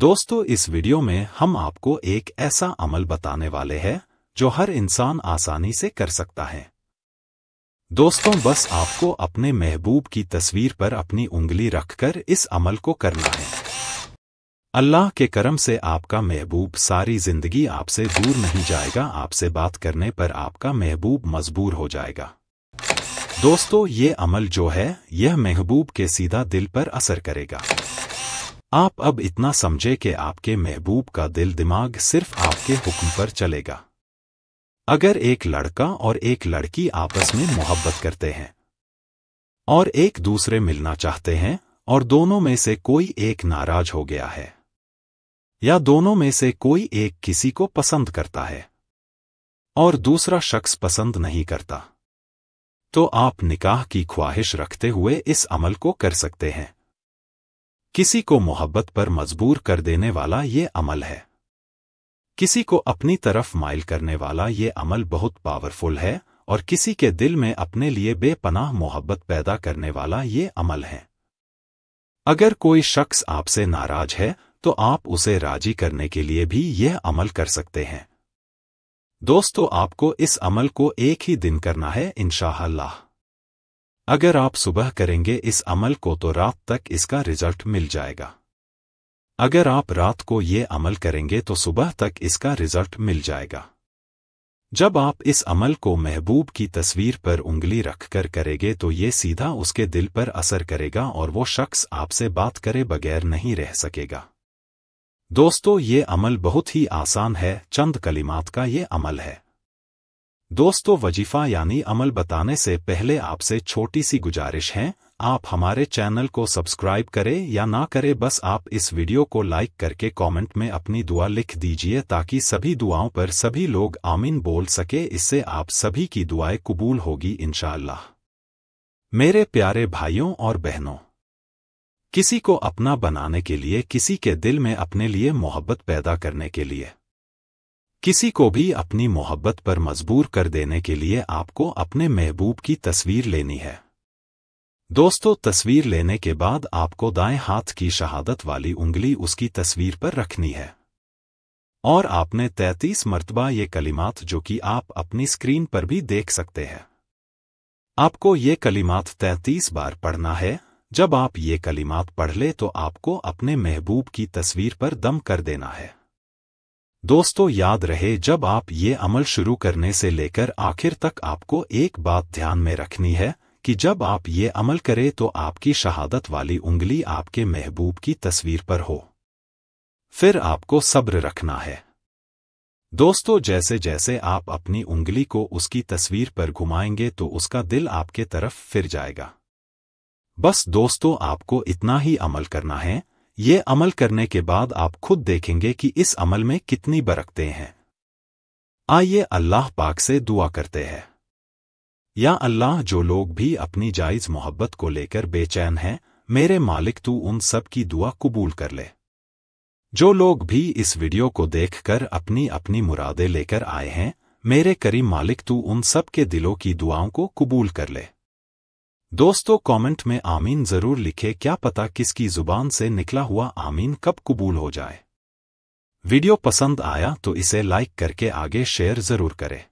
दोस्तों इस वीडियो में हम आपको एक ऐसा अमल बताने वाले हैं जो हर इंसान आसानी से कर सकता है दोस्तों बस आपको अपने महबूब की तस्वीर पर अपनी उंगली रखकर इस अमल को करना है अल्लाह के करम से आपका महबूब सारी जिंदगी आपसे दूर नहीं जाएगा आपसे बात करने पर आपका महबूब मजबूर हो जाएगा दोस्तों ये अमल जो है यह महबूब के सीधा दिल पर असर करेगा आप अब इतना समझे कि आपके महबूब का दिल दिमाग सिर्फ आपके हुक्म पर चलेगा अगर एक लड़का और एक लड़की आपस में मोहब्बत करते हैं और एक दूसरे मिलना चाहते हैं और दोनों में से कोई एक नाराज हो गया है या दोनों में से कोई एक किसी को पसंद करता है और दूसरा शख्स पसंद नहीं करता तो आप निकाह की ख्वाहिश रखते हुए इस अमल को कर सकते हैं किसी को मोहब्बत पर मजबूर कर देने वाला ये अमल है किसी को अपनी तरफ माइल करने वाला ये अमल बहुत पावरफुल है और किसी के दिल में अपने लिए बेपनाह मोहब्बत पैदा करने वाला ये अमल है अगर कोई शख्स आपसे नाराज है तो आप उसे राजी करने के लिए भी यह अमल कर सकते हैं दोस्तों आपको इस अमल को एक ही दिन करना है इनशाला अगर आप सुबह करेंगे इस अमल को तो रात तक इसका रिजल्ट मिल जाएगा अगर आप रात को ये अमल करेंगे तो सुबह तक इसका रिजल्ट मिल जाएगा जब आप इस अमल को महबूब की तस्वीर पर उंगली रखकर करेंगे तो ये सीधा उसके दिल पर असर करेगा और वो शख्स आपसे बात करे बगैर नहीं रह सकेगा दोस्तों ये अमल बहुत ही आसान है चंद कलिमात का ये अमल है दोस्तों वजीफा यानी अमल बताने से पहले आपसे छोटी सी गुजारिश है आप हमारे चैनल को सब्सक्राइब करें या ना करें बस आप इस वीडियो को लाइक करके कमेंट में अपनी दुआ लिख दीजिए ताकि सभी दुआओं पर सभी लोग आमीन बोल सके इससे आप सभी की दुआएं कबूल होगी इनशाला मेरे प्यारे भाइयों और बहनों किसी को अपना बनाने के लिए किसी के दिल में अपने लिए मोहब्बत पैदा करने के लिए किसी को भी अपनी मोहब्बत पर मजबूर कर देने के लिए आपको अपने महबूब की तस्वीर लेनी है दोस्तों तस्वीर लेने के बाद आपको दाएं हाथ की शहादत वाली उंगली उसकी तस्वीर पर रखनी है और आपने तैतीस मरतबा ये कलिमात जो कि आप अपनी स्क्रीन पर भी देख सकते हैं आपको ये कलिमात तैतीस बार पढ़ना है जब आप ये कलिमात पढ़ ले तो आपको अपने महबूब की तस्वीर पर दम कर देना है दोस्तों याद रहे जब आप ये अमल शुरू करने से लेकर आखिर तक आपको एक बात ध्यान में रखनी है कि जब आप ये अमल करें तो आपकी शहादत वाली उंगली आपके महबूब की तस्वीर पर हो फिर आपको सब्र रखना है दोस्तों जैसे जैसे आप अपनी उंगली को उसकी तस्वीर पर घुमाएंगे तो उसका दिल आपके तरफ फिर जाएगा बस दोस्तों आपको इतना ही अमल करना है ये अमल करने के बाद आप खुद देखेंगे कि इस अमल में कितनी बरकते हैं आइए अल्लाह पाक से दुआ करते हैं या अल्लाह जो लोग भी अपनी जायज मोहब्बत को लेकर बेचैन हैं मेरे मालिक तू उन सब की दुआ कबूल कर ले जो लोग भी इस वीडियो को देखकर अपनी अपनी मुरादें लेकर आए हैं मेरे करीम मालिक तू उन सब के दिलों की दुआओं को कबूल कर ले दोस्तों कमेंट में आमीन ज़रूर लिखे क्या पता किसकी ज़ुबान से निकला हुआ आमीन कब कबूल हो जाए वीडियो पसंद आया तो इसे लाइक करके आगे शेयर ज़रूर करें